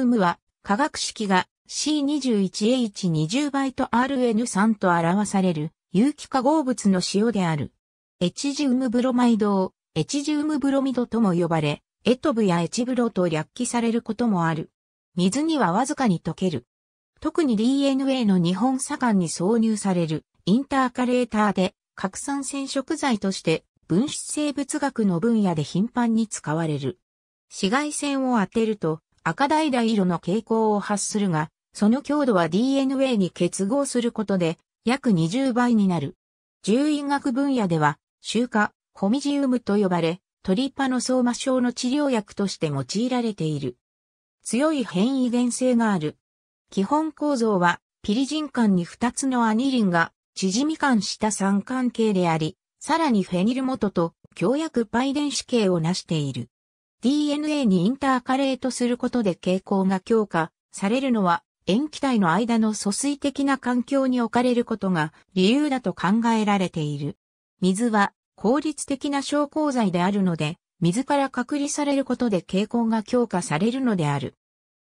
ウムは、化学式が C21H20 倍と RN3 と表される有機化合物の塩である。エチジウムブロマイドをエチジウムブロミドとも呼ばれ、エトブやエチブロと略記されることもある。水にはわずかに溶ける。特に DNA の日本左岸に挿入されるインターカレーターで拡散染色剤として分子生物学の分野で頻繁に使われる。紫外線を当てると赤橙色の傾向を発するが、その強度は DNA に結合することで約20倍になる。獣医学分野では、集化、ホミジウムと呼ばれ、トリパノソーマ症の治療薬として用いられている。強い変異原性がある。基本構造は、ピリジン間に2つのアニリンが、縮み間した三関係であり、さらにフェニル元と強薬パイ電子系を成している。DNA にインターカレートすることで傾向が強化されるのは塩基体の間の疎水的な環境に置かれることが理由だと考えられている。水は効率的な昇降剤であるので、水から隔離されることで傾向が強化されるのである。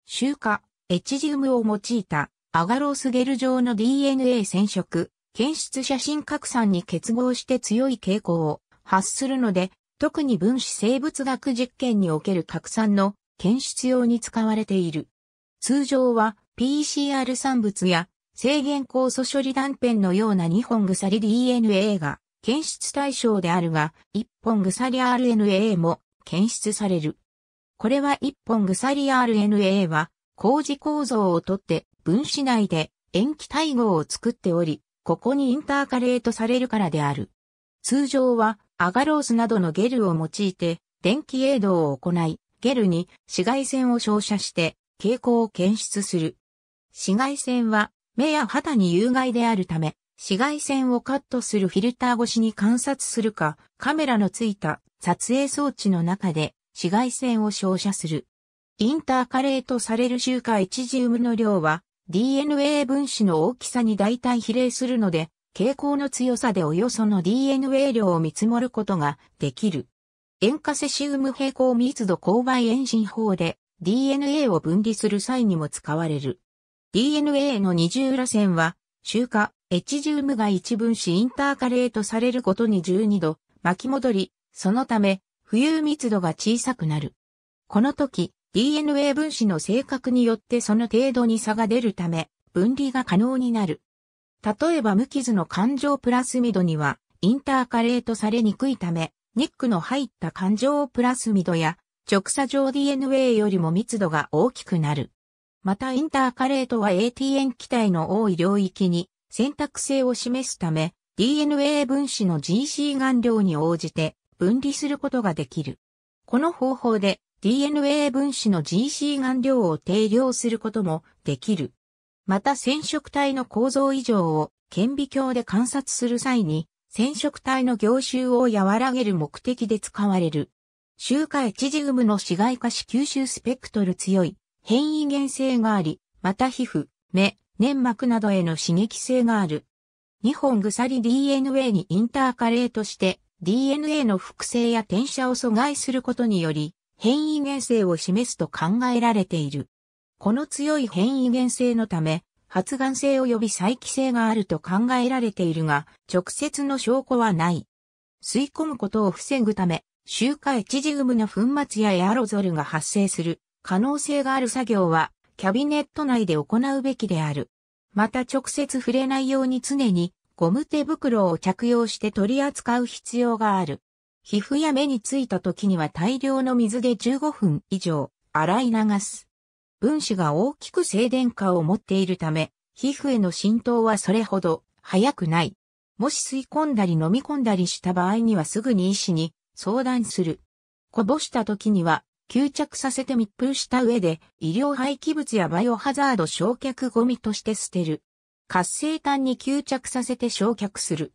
集荷、エチジウムを用いたアガロースゲル状の DNA 染色、検出写真拡散に結合して強い傾向を発するので、特に分子生物学実験における拡散の検出用に使われている。通常は PCR 産物や制限酵素処理断片のような2本鎖 DNA が検出対象であるが、1本鎖 RNA も検出される。これは1本鎖 RNA は、工事構造をとって分子内で塩基対合を作っており、ここにインターカレートされるからである。通常はアガロースなどのゲルを用いて、電気映動を行い、ゲルに紫外線を照射して蛍光を検出する。紫外線は目や肌に有害であるため、紫外線をカットするフィルター越しに観察するか、カメラのついた撮影装置の中で紫外線を照射する。インターカレーとされる周回チジウムの量は DNA 分子の大きさに大体比例するので、傾向の強さでおよその DNA 量を見積もることができる。塩化セシウム平行密度勾配遠心法で DNA を分離する際にも使われる。DNA の二重螺旋は、周化、エチジウムが一分子インターカレートされるごとに12度巻き戻り、そのため、浮遊密度が小さくなる。この時、DNA 分子の性格によってその程度に差が出るため、分離が可能になる。例えば無傷の感情プラスミドには、インターカレートされにくいため、ニックの入った感情プラスミドや、直鎖上 DNA よりも密度が大きくなる。またインターカレートは ATN 機体の多い領域に選択性を示すため、DNA 分子の GC 含量に応じて分離することができる。この方法で DNA 分子の GC 含量を定量することもできる。また染色体の構造異常を顕微鏡で観察する際に、染色体の凝集を和らげる目的で使われる。周回チジウムの市外化し吸収スペクトル強い変異原性があり、また皮膚、目、粘膜などへの刺激性がある。2本鎖 DNA にインターカレーとして DNA の複製や転写を阻害することにより変異原性を示すと考えられている。この強い変異原性のため、発がん性及び再帰性があると考えられているが、直接の証拠はない。吸い込むことを防ぐため、集回チジウムの粉末やエアロゾルが発生する可能性がある作業は、キャビネット内で行うべきである。また直接触れないように常にゴム手袋を着用して取り扱う必要がある。皮膚や目についた時には大量の水で15分以上洗い流す。分子が大きく静電化を持っているため、皮膚への浸透はそれほど早くない。もし吸い込んだり飲み込んだりした場合にはすぐに医師に相談する。こぼした時には吸着させて密封した上で医療廃棄物やバイオハザード焼却ゴミとして捨てる。活性炭に吸着させて焼却する。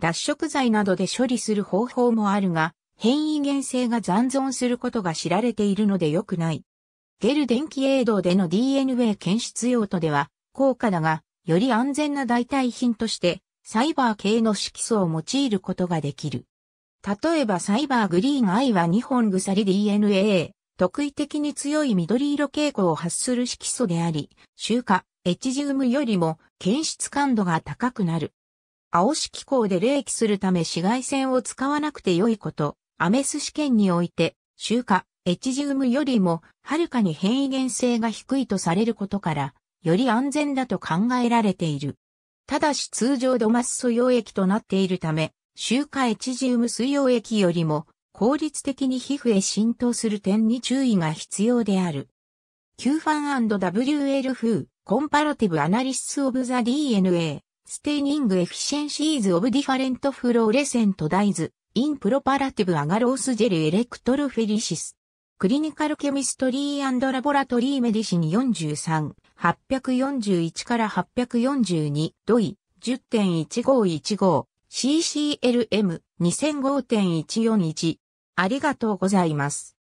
脱色剤などで処理する方法もあるが、変異原性が残存することが知られているので良くない。ゲル電気映動での DNA 検出用途では高価だが、より安全な代替品としてサイバー系の色素を用いることができる。例えばサイバーグリーンアイは2本鎖 DNA、特異的に強い緑色傾向を発する色素であり、集荷、エチジウムよりも検出感度が高くなる。青色光で冷気するため紫外線を使わなくて良いこと、アメス試験において、集荷、エチジウムよりもはるかに変異原性が低いとされることから、より安全だと考えられている。ただし通常ドマス素溶液となっているため、周華エチジウム水溶液よりも効率的に皮膚へ浸透する点に注意が必要である。Q f a n &WL 風コンパラティブアナリシスオブザ DNA ステイニングエフィシェンシーズオブディファレントフローレセントダイズインプロパラティブアガロースジェルエレクトロフェリシスクリニカルケミストリーラボラトリーメディシン43、841から842、ドイ、10.1515、CCLM2005.141。ありがとうございます。